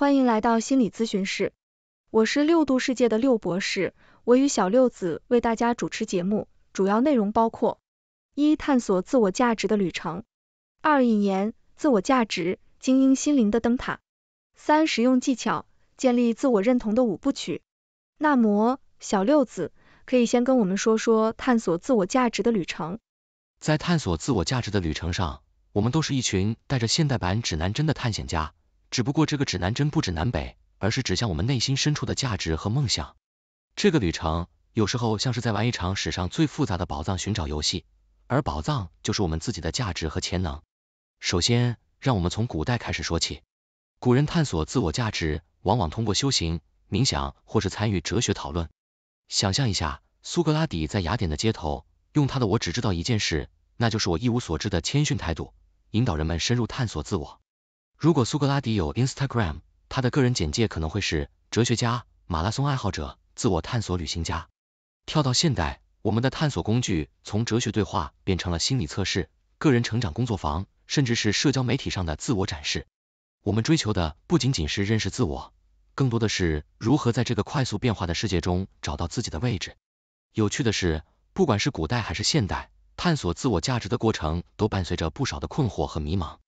欢迎来到心理咨询室，我是六度世界的六博士，我与小六子为大家主持节目，主要内容包括：一、探索自我价值的旅程；二、引言，自我价值，精英心灵的灯塔；三、实用技巧，建立自我认同的五部曲。那么，小六子可以先跟我们说说探索自我价值的旅程。在探索自我价值的旅程上，我们都是一群带着现代版指南针的探险家。只不过这个指南针不指南北，而是指向我们内心深处的价值和梦想。这个旅程有时候像是在玩一场史上最复杂的宝藏寻找游戏，而宝藏就是我们自己的价值和潜能。首先，让我们从古代开始说起。古人探索自我价值，往往通过修行、冥想或是参与哲学讨论。想象一下，苏格拉底在雅典的街头，用他的“我只知道一件事，那就是我一无所知”的谦逊态度，引导人们深入探索自我。如果苏格拉底有 Instagram，他的个人简介可能会是哲学家、马拉松爱好者、自我探索旅行家。跳到现代，我们的探索工具从哲学对话变成了心理测试、个人成长工作坊，甚至是社交媒体上的自我展示。我们追求的不仅仅是认识自我，更多的是如何在这个快速变化的世界中找到自己的位置。有趣的是，不管是古代还是现代，探索自我价值的过程都伴随着不少的困惑和迷茫。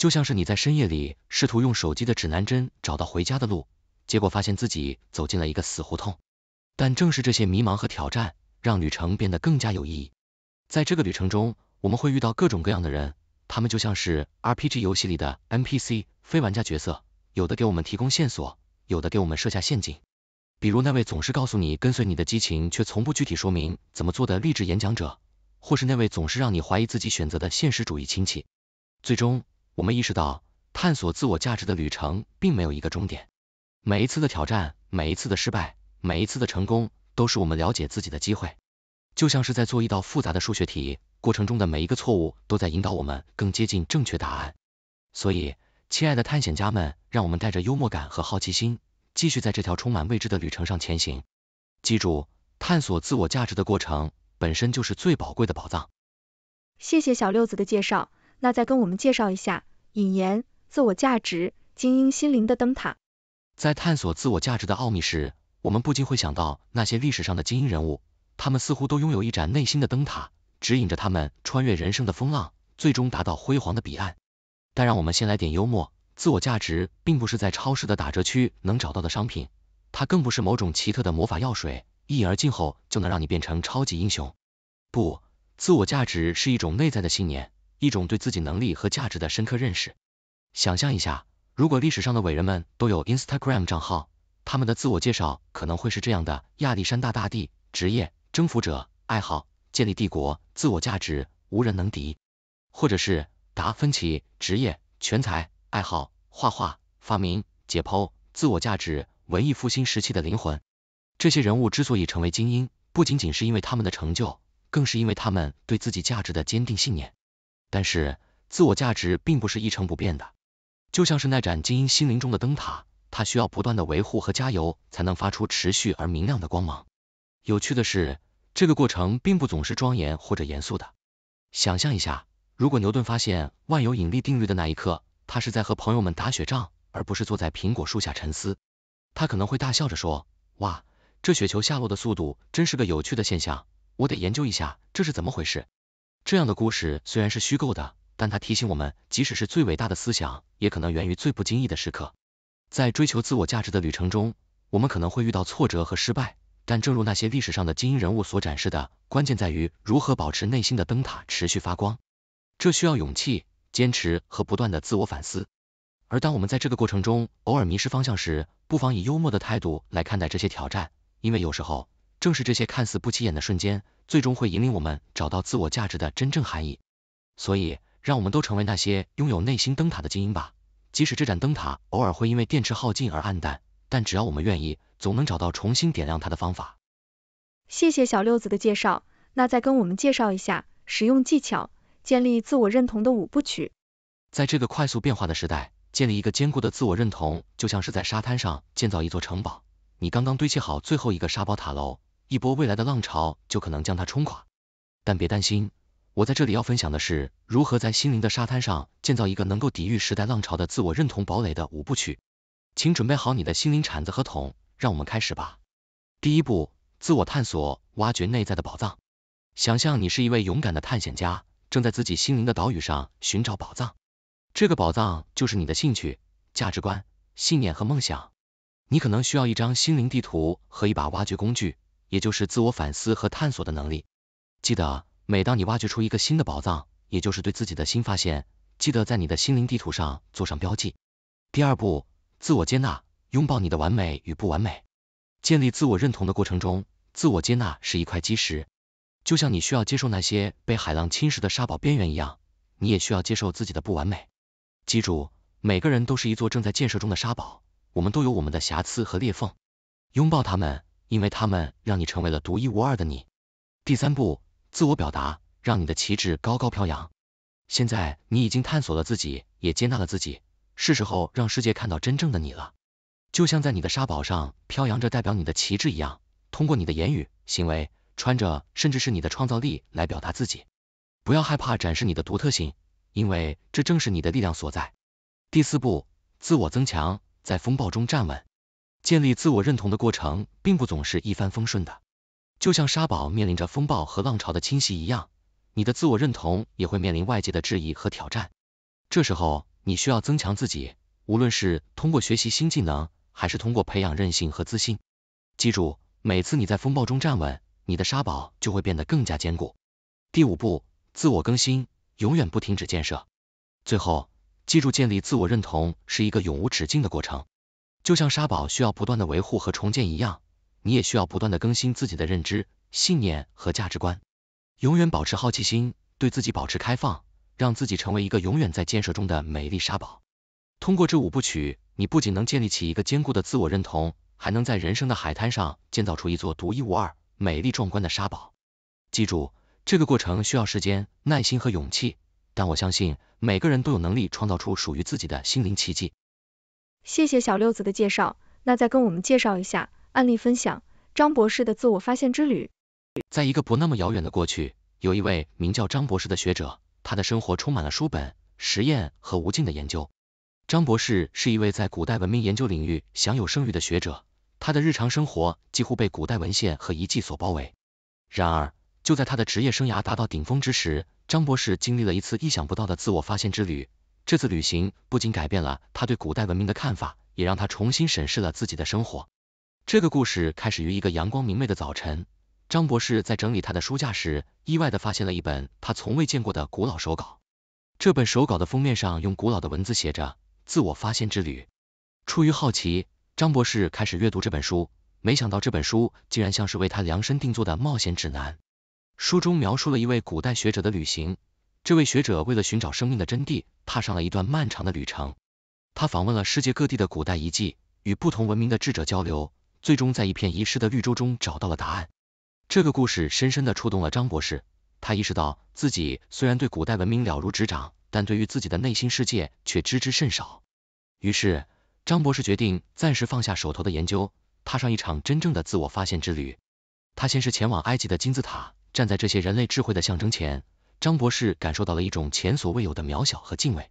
就像是你在深夜里试图用手机的指南针找到回家的路，结果发现自己走进了一个死胡同。但正是这些迷茫和挑战，让旅程变得更加有意义。在这个旅程中，我们会遇到各种各样的人，他们就像是 RPG 游戏里的 NPC 非玩家角色，有的给我们提供线索，有的给我们设下陷阱。比如那位总是告诉你跟随你的激情，却从不具体说明怎么做的励志演讲者，或是那位总是让你怀疑自己选择的现实主义亲戚。最终。我们意识到，探索自我价值的旅程并没有一个终点。每一次的挑战，每一次的失败，每一次的成功，都是我们了解自己的机会。就像是在做一道复杂的数学题，过程中的每一个错误都在引导我们更接近正确答案。所以，亲爱的探险家们，让我们带着幽默感和好奇心，继续在这条充满未知的旅程上前行。记住，探索自我价值的过程本身就是最宝贵的宝藏。谢谢小六子的介绍，那再跟我们介绍一下。引言：自我价值，精英心灵的灯塔。在探索自我价值的奥秘时，我们不禁会想到那些历史上的精英人物，他们似乎都拥有一盏内心的灯塔，指引着他们穿越人生的风浪，最终达到辉煌的彼岸。但让我们先来点幽默，自我价值并不是在超市的打折区能找到的商品，它更不是某种奇特的魔法药水，一饮而尽后就能让你变成超级英雄。不，自我价值是一种内在的信念。一种对自己能力和价值的深刻认识。想象一下，如果历史上的伟人们都有 Instagram 账号，他们的自我介绍可能会是这样的：亚历山大大帝，职业征服者，爱好建立帝国，自我价值无人能敌；或者是达芬奇，职业全才，爱好画画、发明、解剖，自我价值文艺复兴时期的灵魂。这些人物之所以成为精英，不仅仅是因为他们的成就，更是因为他们对自己价值的坚定信念。但是，自我价值并不是一成不变的，就像是那盏精英心灵中的灯塔，它需要不断的维护和加油，才能发出持续而明亮的光芒。有趣的是，这个过程并不总是庄严或者严肃的。想象一下，如果牛顿发现万有引力定律的那一刻，他是在和朋友们打雪仗，而不是坐在苹果树下沉思，他可能会大笑着说：“哇，这雪球下落的速度真是个有趣的现象，我得研究一下这是怎么回事。”这样的故事虽然是虚构的，但它提醒我们，即使是最伟大的思想，也可能源于最不经意的时刻。在追求自我价值的旅程中，我们可能会遇到挫折和失败，但正如那些历史上的精英人物所展示的，关键在于如何保持内心的灯塔持续发光。这需要勇气、坚持和不断的自我反思。而当我们在这个过程中偶尔迷失方向时，不妨以幽默的态度来看待这些挑战，因为有时候。正是这些看似不起眼的瞬间，最终会引领我们找到自我价值的真正含义。所以，让我们都成为那些拥有内心灯塔的精英吧。即使这盏灯塔偶尔会因为电池耗尽而暗淡，但只要我们愿意，总能找到重新点亮它的方法。谢谢小六子的介绍，那再跟我们介绍一下使用技巧，建立自我认同的五部曲。在这个快速变化的时代，建立一个坚固的自我认同，就像是在沙滩上建造一座城堡。你刚刚堆砌好最后一个沙堡塔楼。一波未来的浪潮就可能将它冲垮，但别担心，我在这里要分享的是如何在心灵的沙滩上建造一个能够抵御时代浪潮的自我认同堡垒的五部曲。请准备好你的心灵铲子和桶，让我们开始吧。第一步，自我探索，挖掘内在的宝藏。想象你是一位勇敢的探险家，正在自己心灵的岛屿上寻找宝藏。这个宝藏就是你的兴趣、价值观、信念和梦想。你可能需要一张心灵地图和一把挖掘工具。也就是自我反思和探索的能力。记得，每当你挖掘出一个新的宝藏，也就是对自己的新发现，记得在你的心灵地图上做上标记。第二步，自我接纳，拥抱你的完美与不完美。建立自我认同的过程中，自我接纳是一块基石。就像你需要接受那些被海浪侵蚀的沙堡边缘一样，你也需要接受自己的不完美。记住，每个人都是一座正在建设中的沙堡，我们都有我们的瑕疵和裂缝，拥抱他们。因为他们让你成为了独一无二的你。第三步，自我表达，让你的旗帜高高飘扬。现在你已经探索了自己，也接纳了自己，是时候让世界看到真正的你了。就像在你的沙堡上飘扬着代表你的旗帜一样，通过你的言语、行为、穿着，甚至是你的创造力来表达自己。不要害怕展示你的独特性，因为这正是你的力量所在。第四步，自我增强，在风暴中站稳。建立自我认同的过程并不总是一帆风顺的，就像沙堡面临着风暴和浪潮的侵袭一样，你的自我认同也会面临外界的质疑和挑战。这时候，你需要增强自己，无论是通过学习新技能，还是通过培养韧性和自信。记住，每次你在风暴中站稳，你的沙堡就会变得更加坚固。第五步，自我更新，永远不停止建设。最后，记住建立自我认同是一个永无止境的过程。就像沙堡需要不断的维护和重建一样，你也需要不断的更新自己的认知、信念和价值观，永远保持好奇心，对自己保持开放，让自己成为一个永远在建设中的美丽沙堡。通过这五部曲，你不仅能建立起一个坚固的自我认同，还能在人生的海滩上建造出一座独一无二、美丽壮观的沙堡。记住，这个过程需要时间、耐心和勇气，但我相信每个人都有能力创造出属于自己的心灵奇迹。谢谢小六子的介绍，那再跟我们介绍一下案例分享，张博士的自我发现之旅。在一个不那么遥远的过去，有一位名叫张博士的学者，他的生活充满了书本、实验和无尽的研究。张博士是一位在古代文明研究领域享有声誉的学者，他的日常生活几乎被古代文献和遗迹所包围。然而，就在他的职业生涯达到顶峰之时，张博士经历了一次意想不到的自我发现之旅。这次旅行不仅改变了他对古代文明的看法，也让他重新审视了自己的生活。这个故事开始于一个阳光明媚的早晨，张博士在整理他的书架时，意外的发现了一本他从未见过的古老手稿。这本手稿的封面上用古老的文字写着“自我发现之旅”。出于好奇，张博士开始阅读这本书，没想到这本书竟然像是为他量身定做的冒险指南。书中描述了一位古代学者的旅行。这位学者为了寻找生命的真谛，踏上了一段漫长的旅程。他访问了世界各地的古代遗迹，与不同文明的智者交流，最终在一片遗失的绿洲中找到了答案。这个故事深深地触动了张博士，他意识到自己虽然对古代文明了如指掌，但对于自己的内心世界却知之甚少。于是，张博士决定暂时放下手头的研究，踏上一场真正的自我发现之旅。他先是前往埃及的金字塔，站在这些人类智慧的象征前。张博士感受到了一种前所未有的渺小和敬畏。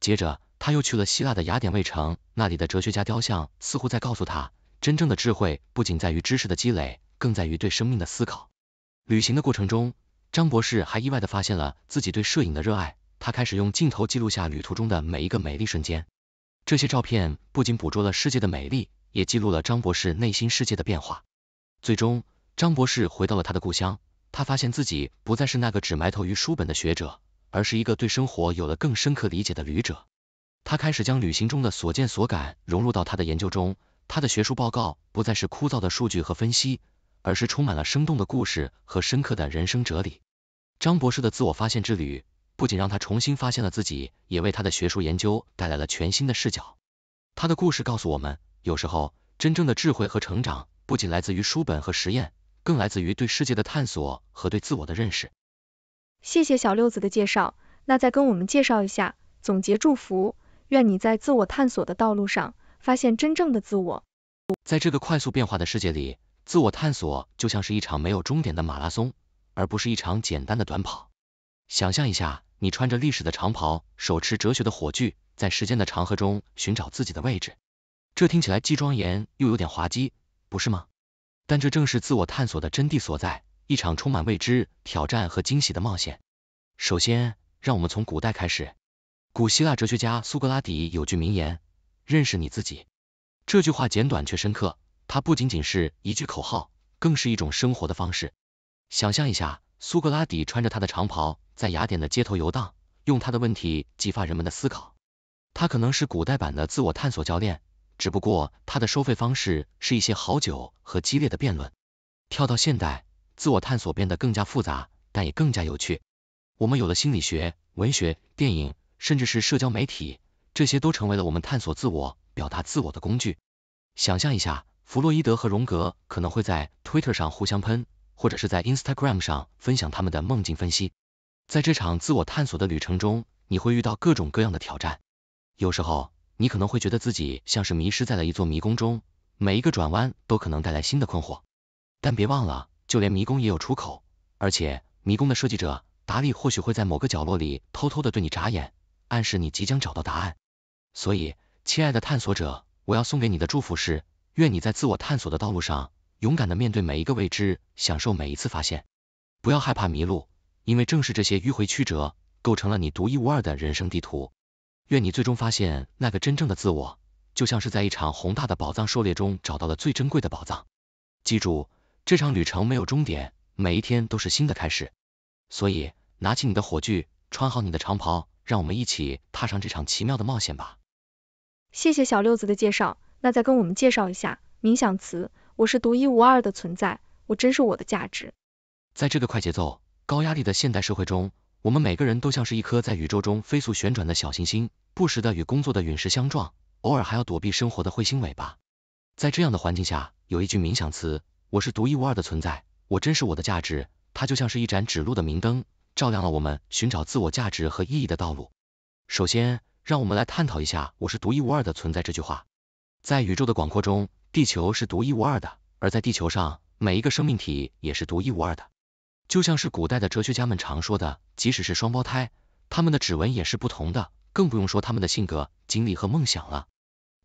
接着，他又去了希腊的雅典卫城，那里的哲学家雕像似乎在告诉他，真正的智慧不仅在于知识的积累，更在于对生命的思考。旅行的过程中，张博士还意外的发现了自己对摄影的热爱，他开始用镜头记录下旅途中的每一个美丽瞬间。这些照片不仅捕捉了世界的美丽，也记录了张博士内心世界的变化。最终，张博士回到了他的故乡。他发现自己不再是那个只埋头于书本的学者，而是一个对生活有了更深刻理解的旅者。他开始将旅行中的所见所感融入到他的研究中，他的学术报告不再是枯燥的数据和分析，而是充满了生动的故事和深刻的人生哲理。张博士的自我发现之旅不仅让他重新发现了自己，也为他的学术研究带来了全新的视角。他的故事告诉我们，有时候真正的智慧和成长不仅来自于书本和实验。更来自于对世界的探索和对自我的认识。谢谢小六子的介绍，那再跟我们介绍一下，总结祝福，愿你在自我探索的道路上发现真正的自我。在这个快速变化的世界里，自我探索就像是一场没有终点的马拉松，而不是一场简单的短跑。想象一下，你穿着历史的长袍，手持哲学的火炬，在时间的长河中寻找自己的位置。这听起来既庄严又有点滑稽，不是吗？但这正是自我探索的真谛所在，一场充满未知、挑战和惊喜的冒险。首先，让我们从古代开始。古希腊哲学家苏格拉底有句名言：“认识你自己。”这句话简短却深刻，它不仅仅是一句口号，更是一种生活的方式。想象一下，苏格拉底穿着他的长袍，在雅典的街头游荡，用他的问题激发人们的思考。他可能是古代版的自我探索教练。只不过，它的收费方式是一些好酒和激烈的辩论。跳到现代，自我探索变得更加复杂，但也更加有趣。我们有了心理学、文学、电影，甚至是社交媒体，这些都成为了我们探索自我、表达自我的工具。想象一下，弗洛伊德和荣格可能会在 Twitter 上互相喷，或者是在 Instagram 上分享他们的梦境分析。在这场自我探索的旅程中，你会遇到各种各样的挑战。有时候，你可能会觉得自己像是迷失在了一座迷宫中，每一个转弯都可能带来新的困惑。但别忘了，就连迷宫也有出口，而且迷宫的设计者达利或许会在某个角落里偷偷的对你眨眼，暗示你即将找到答案。所以，亲爱的探索者，我要送给你的祝福是：愿你在自我探索的道路上，勇敢的面对每一个未知，享受每一次发现。不要害怕迷路，因为正是这些迂回曲折，构成了你独一无二的人生地图。愿你最终发现那个真正的自我，就像是在一场宏大的宝藏狩猎中找到了最珍贵的宝藏。记住，这场旅程没有终点，每一天都是新的开始。所以，拿起你的火炬，穿好你的长袍，让我们一起踏上这场奇妙的冒险吧。谢谢小六子的介绍，那再跟我们介绍一下冥想词。我是独一无二的存在，我真是我的价值。在这个快节奏、高压力的现代社会中，我们每个人都像是一颗在宇宙中飞速旋转的小行星，不时的与工作的陨石相撞，偶尔还要躲避生活的彗星尾巴。在这样的环境下，有一句冥想词：我是独一无二的存在，我珍视我的价值。它就像是一盏指路的明灯，照亮了我们寻找自我价值和意义的道路。首先，让我们来探讨一下“我是独一无二的存在”这句话。在宇宙的广阔中，地球是独一无二的；而在地球上，每一个生命体也是独一无二的。就像是古代的哲学家们常说的，即使是双胞胎，他们的指纹也是不同的，更不用说他们的性格、经历和梦想了。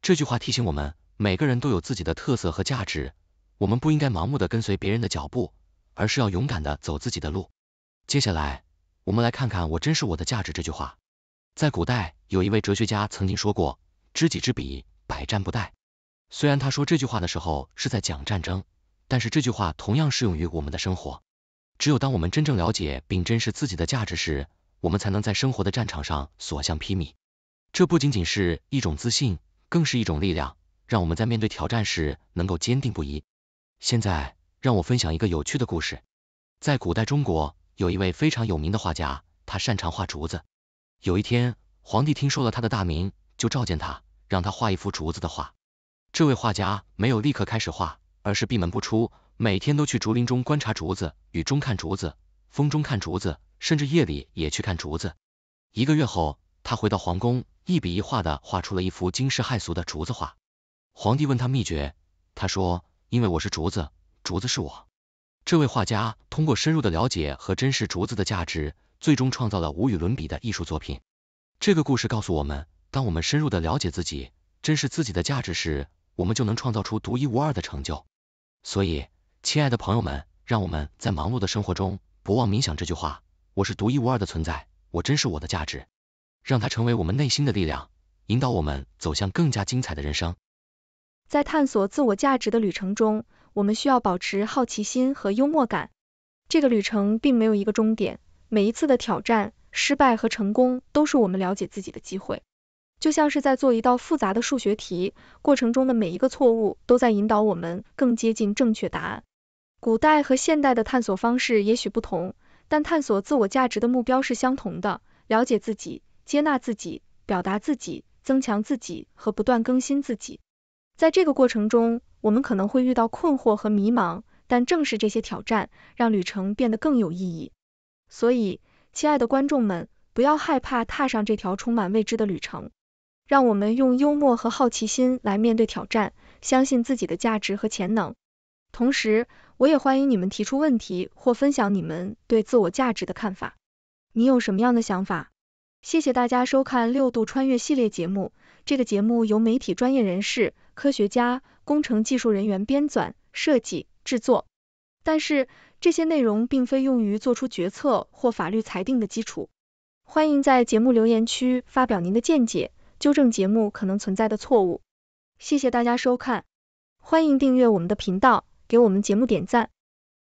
这句话提醒我们，每个人都有自己的特色和价值，我们不应该盲目的跟随别人的脚步，而是要勇敢的走自己的路。接下来，我们来看看“我真是我的价值”这句话。在古代，有一位哲学家曾经说过：“知己知彼，百战不殆。”虽然他说这句话的时候是在讲战争，但是这句话同样适用于我们的生活。只有当我们真正了解并珍视自己的价值时，我们才能在生活的战场上所向披靡。这不仅仅是一种自信，更是一种力量，让我们在面对挑战时能够坚定不移。现在，让我分享一个有趣的故事。在古代中国，有一位非常有名的画家，他擅长画竹子。有一天，皇帝听说了他的大名，就召见他，让他画一幅竹子的画。这位画家没有立刻开始画，而是闭门不出。每天都去竹林中观察竹子，雨中看竹子，风中看竹子，甚至夜里也去看竹子。一个月后，他回到皇宫，一笔一画的画出了一幅惊世骇俗的竹子画。皇帝问他秘诀，他说：“因为我是竹子，竹子是我。”这位画家通过深入的了解和珍视竹子的价值，最终创造了无与伦比的艺术作品。这个故事告诉我们，当我们深入的了解自己，珍视自己的价值时，我们就能创造出独一无二的成就。所以。亲爱的朋友们，让我们在忙碌的生活中不忘冥想这句话：我是独一无二的存在，我珍视我的价值，让它成为我们内心的力量，引导我们走向更加精彩的人生。在探索自我价值的旅程中，我们需要保持好奇心和幽默感。这个旅程并没有一个终点，每一次的挑战、失败和成功都是我们了解自己的机会。就像是在做一道复杂的数学题，过程中的每一个错误都在引导我们更接近正确答案。古代和现代的探索方式也许不同，但探索自我价值的目标是相同的：了解自己、接纳自己、表达自己、增强自己和不断更新自己。在这个过程中，我们可能会遇到困惑和迷茫，但正是这些挑战让旅程变得更有意义。所以，亲爱的观众们，不要害怕踏上这条充满未知的旅程。让我们用幽默和好奇心来面对挑战，相信自己的价值和潜能，同时。我也欢迎你们提出问题或分享你们对自我价值的看法。你有什么样的想法？谢谢大家收看六度穿越系列节目。这个节目由媒体专业人士、科学家、工程技术人员编纂、设计、制作，但是这些内容并非用于做出决策或法律裁定的基础。欢迎在节目留言区发表您的见解，纠正节目可能存在的错误。谢谢大家收看，欢迎订阅我们的频道。给我们节目点赞。